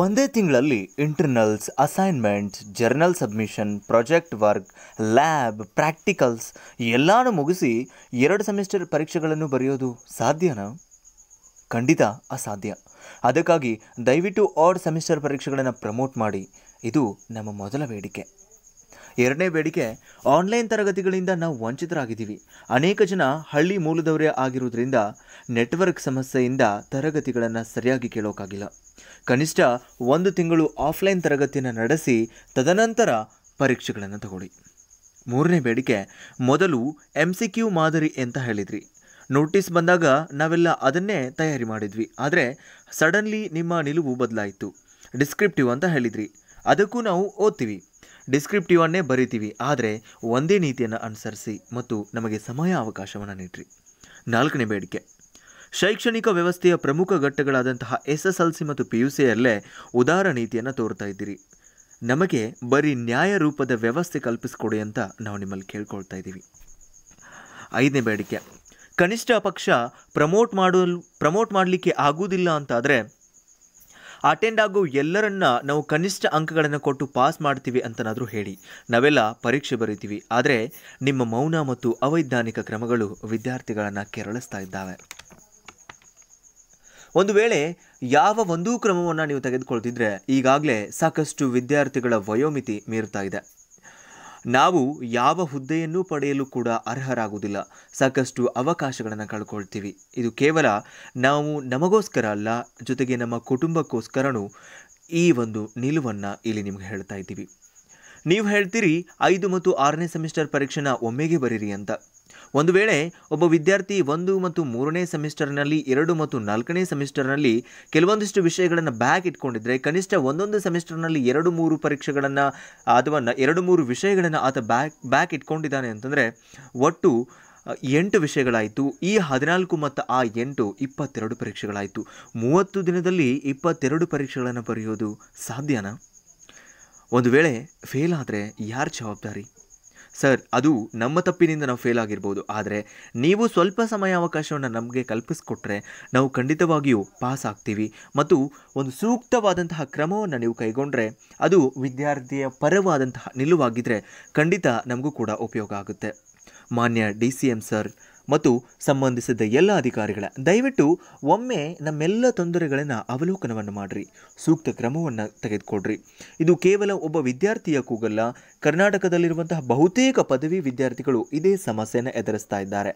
ಒಂದೇ ತಿಂಗಳಲ್ಲಿ internals assignment journal submission project work lab practicals ಎಲ್ಲನೂ ಮುಗಿಸಿ ಎರಡು ಸೆಮಿಸ್ಟರ್ ಪರೀಕ್ಷೆಗಳನ್ನು ಬರೆಯೋದು ಸಾಧ್ಯನಾ ಖಂಡಿತ ಅಸಾಧ್ಯ ಅದಕ್ಕಾಗಿ ದಯವಿಟ್ಟು ಆಡ್ ಸೆಮಿಸ್ಟರ್ ಪರೀಕ್ಷೆಗಳನ್ನು ಪ್ರಮೋಟ್ ಮಾಡಿ ಇದು ನಮ್ಮ ಮೊದಲ ಬೇಡಿಕೆ ಎರಡನೇ ಬೇಡಿಕೆ ಆನ್ಲೈನ್ ತರಗತಿಗಳಿಂದ ನಾವು ವಂಚಿತರಾಗಿದ್ದೀವಿ ಅನೇಕ ಜನ ಹಳ್ಳಿ ಮೂಲದವರೇ ಆಗಿರುವುದರಿಂದ ನೆಟ್ವರ್ಕ್ ಸಮಸ್ಯೆಯಿಂದ ತರಗತಿಗಳನ್ನು ಸರಿಯಾಗಿ ಕೇಳೋಕ್ಕಾಗಿಲ್ಲ ಕನಿಷ್ಠ ಒಂದು ತಿಂಗಳು ಆಫ್ಲೈನ್ ತರಗತಿಯನ್ನು ನಡೆಸಿ ತದನಂತರ ಪರೀಕ್ಷೆಗಳನ್ನು ತಗೊಳ್ಳಿ ಮೂರನೇ ಬೇಡಿಕೆ ಮೊದಲು ಎಮ್ ಸಿ ಕ್ಯೂ ಮಾದರಿ ಅಂತ ಹೇಳಿದ್ರಿ ನೋಟಿಸ್ ಬಂದಾಗ ನಾವೆಲ್ಲ ಅದನ್ನೇ ತಯಾರಿ ಮಾಡಿದ್ವಿ ಆದರೆ ಸಡನ್ಲಿ ನಿಮ್ಮ ನಿಲುವು ಬದಲಾಯಿತು ಡಿಸ್ಕ್ರಿಪ್ಟಿವ್ ಅಂತ ಹೇಳಿದ್ರಿ ಅದಕ್ಕೂ ನಾವು ಓದ್ತೀವಿ ಡಿಸ್ಕ್ರಿಪ್ಟಿವ್ ಅನ್ನೇ ಬರಿತೀವಿ ಆದರೆ ಒಂದೇ ನೀತಿಯನ್ನು ಅನುಸರಿಸಿ ಮತ್ತು ನಮಗೆ ಸಮಯ ಅವಕಾಶವನ್ನು ನೀಡಿರಿ ನಾಲ್ಕನೇ ಬೇಡಿಕೆ ಶೈಕ್ಷಣಿಕ ವ್ಯವಸ್ಥೆಯ ಪ್ರಮುಖ ಘಟ್ಟಗಳಾದಂತಹ ಎಸ್ ಎಸ್ ಎಲ್ ಸಿ ಮತ್ತು ಪಿ ಯು ಸಿಯಲ್ಲೇ ಉದಾರ ನೀತಿಯನ್ನು ತೋರ್ತಾ ಇದ್ದೀರಿ ನಮಗೆ ಬರೀ ನ್ಯಾಯ ರೂಪದ ವ್ಯವಸ್ಥೆ ಕಲ್ಪಿಸಿಕೊಡಿ ಅಂತ ನಾವು ನಿಮ್ಮಲ್ಲಿ ಕೇಳ್ಕೊಳ್ತಾ ಇದ್ದೀವಿ ಐದನೇ ಬೇಡಿಕೆ ಕನಿಷ್ಠ ಪಕ್ಷ ಪ್ರಮೋಟ್ ಮಾಡಲು ಪ್ರಮೋಟ್ ಮಾಡಲಿಕ್ಕೆ ಆಗುವುದಿಲ್ಲ ಅಂತಾದರೆ ಅಟೆಂಡ್ ಆಗೋ ಎಲ್ಲರನ್ನ ನಾವು ಕನಿಷ್ಠ ಅಂಕಗಳನ್ನು ಕೊಟ್ಟು ಪಾಸ್ ಮಾಡ್ತೀವಿ ಅಂತನಾದರೂ ಹೇಳಿ ನಾವೆಲ್ಲ ಪರೀಕ್ಷೆ ಬರೀತೀವಿ ಆದರೆ ನಿಮ್ಮ ಮೌನ ಮತ್ತು ಅವೈಜ್ಞಾನಿಕ ಕ್ರಮಗಳು ವಿದ್ಯಾರ್ಥಿಗಳನ್ನು ಕೆರಳಿಸ್ತಾ ಇದ್ದಾವೆ ಒಂದು ವೇಳೆ ಯಾವ ಒಂದೂ ಕ್ರಮವನ್ನು ನೀವು ತೆಗೆದುಕೊಳ್ತಿದ್ರೆ ಈಗಾಗಲೇ ಸಾಕಷ್ಟು ವಿದ್ಯಾರ್ಥಿಗಳ ವಯೋಮಿತಿ ಮೀರುತ್ತಾ ಇದೆ ನಾವು ಯಾವ ಹುದ್ದೆಯನ್ನೂ ಪಡೆಯಲು ಕೂಡ ಅರ್ಹರಾಗುವುದಿಲ್ಲ ಸಾಕಷ್ಟು ಅವಕಾಶಗಳನ್ನು ಕಳ್ಕೊಳ್ತೀವಿ ಇದು ಕೇವಲ ನಾವು ನಮಗೋಸ್ಕರ ಅಲ್ಲ ಜೊತೆಗೆ ನಮ್ಮ ಕುಟುಂಬಕ್ಕೋಸ್ಕರನೂ ಈ ಒಂದು ನಿಲುವನ್ನು ಇಲ್ಲಿ ನಿಮ್ಗೆ ಹೇಳ್ತಾ ಇದ್ದೀವಿ ನೀವು ಹೇಳ್ತೀರಿ ಐದು ಮತ್ತು ಆರನೇ ಸೆಮಿಸ್ಟರ್ ಪರೀಕ್ಷೆನ ಒಮ್ಮೆಗೆ ಬರೀರಿ ಅಂತ ಒಂದು ವೇಳೆ ಒಬ್ಬ ವಿದ್ಯಾರ್ಥಿ ಒಂದು ಮತ್ತು ಮೂರನೇ ಸೆಮಿಸ್ಟರ್ನಲ್ಲಿ ಎರಡು ಮತ್ತು ನಾಲ್ಕನೇ ಸೆಮಿಸ್ಟರ್ನಲ್ಲಿ ಕೆಲವೊಂದಿಷ್ಟು ವಿಷಯಗಳನ್ನು ಬ್ಯಾಕ್ ಇಟ್ಕೊಂಡಿದ್ರೆ ಕನಿಷ್ಠ ಒಂದೊಂದು ಸೆಮಿಸ್ಟರ್ನಲ್ಲಿ ಎರಡು ಮೂರು ಪರೀಕ್ಷೆಗಳನ್ನು ಅಥವಾ ಎರಡು ಮೂರು ವಿಷಯಗಳನ್ನು ಆತ ಬ್ಯಾಕ್ ಬ್ಯಾಕ್ ಇಟ್ಕೊಂಡಿದ್ದಾನೆ ಅಂತಂದರೆ ಒಟ್ಟು ಎಂಟು ವಿಷಯಗಳಾಯಿತು ಈ ಹದಿನಾಲ್ಕು ಮತ್ತು ಆ ಎಂಟು ಇಪ್ಪತ್ತೆರಡು ಪರೀಕ್ಷೆಗಳಾಯಿತು ಮೂವತ್ತು ದಿನದಲ್ಲಿ ಇಪ್ಪತ್ತೆರಡು ಪರೀಕ್ಷೆಗಳನ್ನು ಬರೆಯೋದು ಸಾಧ್ಯನಾ ಒಂದು ವೇಳೆ ಫೇಲ್ ಆದರೆ ಯಾರು ಜವಾಬ್ದಾರಿ ಸರ್ ಅದು ನಮ್ಮ ತಪ್ಪಿನಿಂದ ನಾವು ಫೇಲ್ ಆಗಿರ್ಬೋದು ಆದರೆ ನೀವು ಸ್ವಲ್ಪ ಸಮಯ ಅವಕಾಶವನ್ನು ನಮಗೆ ಕಲ್ಪಿಸಿಕೊಟ್ರೆ ನಾವು ಖಂಡಿತವಾಗಿಯೂ ಪಾಸ್ ಆಗ್ತೀವಿ ಮತ್ತು ಒಂದು ಸೂಕ್ತವಾದಂತಹ ಕ್ರಮವನ್ನು ನೀವು ಕೈಗೊಂಡ್ರೆ ಅದು ವಿದ್ಯಾರ್ಥಿಯ ಪರವಾದಂತಹ ನಿಲುವಾಗಿದ್ದರೆ ಖಂಡಿತ ನಮಗೂ ಕೂಡ ಉಪಯೋಗ ಆಗುತ್ತೆ ಮಾನ್ಯ ಡಿ ಸಿ ಎಂ ಸರ್ ಮತ್ತು ಸಂಬಂಧಿಸಿದ ಎಲ್ಲ ಅಧಿಕಾರಿಗಳ ದಯವಿಟ್ಟು ಒಮ್ಮೆ ನಮ್ಮೆಲ್ಲ ತೊಂದರೆಗಳನ್ನು ಅವಲೋಕನವನ್ನು ಮಾಡಿರಿ ಸೂಕ್ತ ಕ್ರಮವನ್ನು ತೆಗೆದುಕೊಡ್ರಿ ಇದು ಕೇವಲ ಒಬ್ಬ ವಿದ್ಯಾರ್ಥಿಯ ಕೂಗಲ್ಲ ಕರ್ನಾಟಕದಲ್ಲಿರುವಂತಹ ಬಹುತೇಕ ಪದವಿ ವಿದ್ಯಾರ್ಥಿಗಳು ಇದೇ ಸಮಸ್ಯೆಯನ್ನು ಎದುರಿಸ್ತಾ ಇದ್ದಾರೆ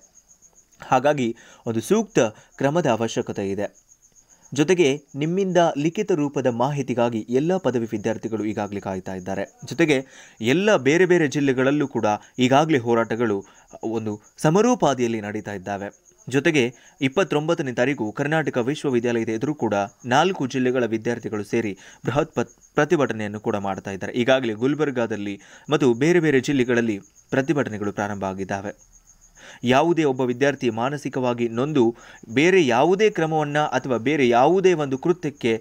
ಹಾಗಾಗಿ ಒಂದು ಸೂಕ್ತ ಕ್ರಮದ ಅವಶ್ಯಕತೆ ಇದೆ ಜೊತೆಗೆ ನಿಮ್ಮಿಂದ ಲಿಖಿತ ರೂಪದ ಮಾಹಿತಿಗಾಗಿ ಎಲ್ಲ ಪದವಿ ವಿದ್ಯಾರ್ಥಿಗಳು ಈಗಾಗಲೇ ಕಾಯ್ತಾ ಇದ್ದಾರೆ ಜೊತೆಗೆ ಎಲ್ಲ ಬೇರೆ ಬೇರೆ ಜಿಲ್ಲೆಗಳಲ್ಲೂ ಕೂಡ ಈಗಾಗಲೇ ಹೋರಾಟಗಳು ಒಂದು ಸಮರೋಪಾದಿಯಲ್ಲಿ ನಡೀತಾ ಇದ್ದಾವೆ ಜೊತೆಗೆ ಇಪ್ಪತ್ತೊಂಬತ್ತನೇ ತಾರೀಕು ಕರ್ನಾಟಕ ವಿಶ್ವವಿದ್ಯಾಲಯದ ಎದುರು ಕೂಡ ನಾಲ್ಕು ಜಿಲ್ಲೆಗಳ ವಿದ್ಯಾರ್ಥಿಗಳು ಸೇರಿ ಬೃಹತ್ ಪ್ರತಿಭಟನೆಯನ್ನು ಕೂಡ ಮಾಡ್ತಾ ಇದ್ದಾರೆ ಈಗಾಗಲೇ ಗುಲ್ಬರ್ಗಾದಲ್ಲಿ ಮತ್ತು ಬೇರೆ ಬೇರೆ ಜಿಲ್ಲೆಗಳಲ್ಲಿ ಪ್ರತಿಭಟನೆಗಳು ಪ್ರಾರಂಭ ಆಗಿದ್ದಾವೆ ಯಾವುದೇ ಒಬ್ಬ ವಿದ್ಯಾರ್ಥಿ ಮಾನಸಿಕವಾಗಿ ನೊಂದು ಬೇರೆ ಯಾವುದೇ ಕ್ರಮವನ್ನು ಅಥವಾ ಬೇರೆ ಯಾವುದೇ ಒಂದು ಕೃತ್ಯಕ್ಕೆ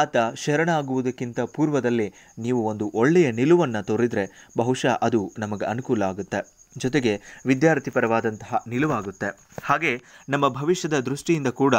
ಆತ ಶರಣಾಗುವುದಕ್ಕಿಂತ ಪೂರ್ವದಲ್ಲಿ ನೀವು ಒಂದು ಒಳ್ಳೆಯ ನಿಲುವನ್ನು ತೋರಿದರೆ ಬಹುಶಃ ಅದು ನಮಗೆ ಅನುಕೂಲ ಆಗುತ್ತೆ ಜೊತೆಗೆ ವಿದ್ಯಾರ್ಥಿ ಪರವಾದಂತಹ ನಿಲುವಾಗುತ್ತೆ ಹಾಗೆ ನಮ್ಮ ಭವಿಷ್ಯದ ದೃಷ್ಟಿಯಿಂದ ಕೂಡ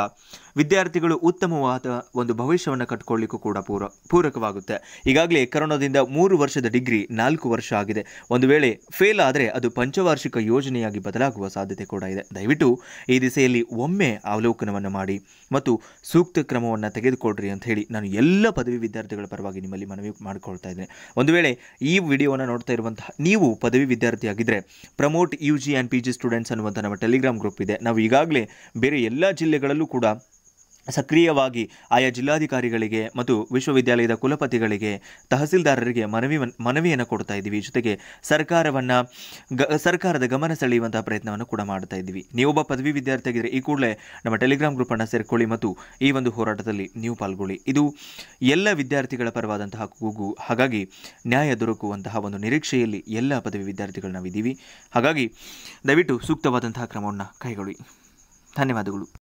ವಿದ್ಯಾರ್ಥಿಗಳು ಉತ್ತಮವಾದ ಒಂದು ಭವಿಷ್ಯವನ್ನು ಕಟ್ಕೊಳ್ಳಿಕ್ಕೂ ಕೂಡ ಪೂರ ಪೂರಕವಾಗುತ್ತೆ ಈಗಾಗಲೇ ಕರೋನಾದಿಂದ ಮೂರು ವರ್ಷದ ಡಿಗ್ರಿ ನಾಲ್ಕು ವರ್ಷ ಆಗಿದೆ ಒಂದು ವೇಳೆ ಫೇಲ್ ಆದರೆ ಅದು ಪಂಚವಾರ್ಷಿಕ ಯೋಜನೆಯಾಗಿ ಬದಲಾಗುವ ಸಾಧ್ಯತೆ ಕೂಡ ಇದೆ ದಯವಿಟ್ಟು ಈ ದಿಸೆಯಲ್ಲಿ ಒಮ್ಮೆ ಅವಲೋಕನವನ್ನು ಮಾಡಿ ಮತ್ತು ಸೂಕ್ತ ಕ್ರಮವನ್ನು ತೆಗೆದುಕೊಡ್ರಿ ಅಂತ ಹೇಳಿ ನಾನು ಎಲ್ಲ ಪದವಿ ವಿದ್ಯಾರ್ಥಿಗಳ ಪರವಾಗಿ ನಿಮ್ಮಲ್ಲಿ ಮನವಿ ಮಾಡಿಕೊಳ್ತಾ ಇದ್ದೇನೆ ಒಂದು ವೇಳೆ ಈ ವಿಡಿಯೋವನ್ನು ನೋಡ್ತಾ ಇರುವಂತಹ ನೀವು ಪದವಿ ವಿದ್ಯಾರ್ಥಿಯಾಗಿದ್ದರೆ promote U G and P G students ಅನ್ನುವಂಥ ನಮ್ಮ ಟೆಲಿಗ್ರಾಮ್ ಗ್ರೂಪ್ ಇದೆ ನಾವು ಈಗಾಗಲೇ ಬೇರೆ ಎಲ್ಲ ಜಿಲ್ಲೆಗಳಲ್ಲೂ ಕೂಡ ಸಕ್ರಿಯವಾಗಿ ಆಯಾ ಜಿಲ್ಲಾಧಿಕಾರಿಗಳಿಗೆ ಮತ್ತು ವಿಶ್ವವಿದ್ಯಾಲಯದ ಕುಲಪತಿಗಳಿಗೆ ತಹಸೀಲ್ದಾರರಿಗೆ ಮನವಿ ಮನವಿಯನ್ನು ಕೊಡ್ತಾ ಇದ್ದೀವಿ ಜೊತೆಗೆ ಸರ್ಕಾರವನ್ನು ಗ ಸರ್ಕಾರದ ಗಮನ ಸೆಳೆಯುವಂತಹ ಪ್ರಯತ್ನವನ್ನು ಕೂಡ ಮಾಡ್ತಾ ಇದ್ದೀವಿ ನೀವೊಬ್ಬ ಪದವಿ ವಿದ್ಯಾರ್ಥಿಯಾಗಿದ್ದರೆ ಈ ಕೂಡಲೇ ನಮ್ಮ ಟೆಲಿಗ್ರಾಮ್ ಗ್ರೂಪನ್ನು ಸೇರಿಕೊಳ್ಳಿ ಮತ್ತು ಈ ಒಂದು ಹೋರಾಟದಲ್ಲಿ ನೀವು ಪಾಲ್ಗೊಳ್ಳಿ ಇದು ಎಲ್ಲ ವಿದ್ಯಾರ್ಥಿಗಳ ಪರವಾದಂತಹ ಕೂಗು ಹಾಗಾಗಿ ನ್ಯಾಯ ದೊರಕುವಂತಹ ಒಂದು ನಿರೀಕ್ಷೆಯಲ್ಲಿ ಎಲ್ಲ ಪದವಿ ವಿದ್ಯಾರ್ಥಿಗಳು ನಾವಿದ್ದೀವಿ ಹಾಗಾಗಿ ದಯವಿಟ್ಟು ಸೂಕ್ತವಾದಂತಹ ಕ್ರಮವನ್ನು ಕೈಗೊಳ್ಳಿ ಧನ್ಯವಾದಗಳು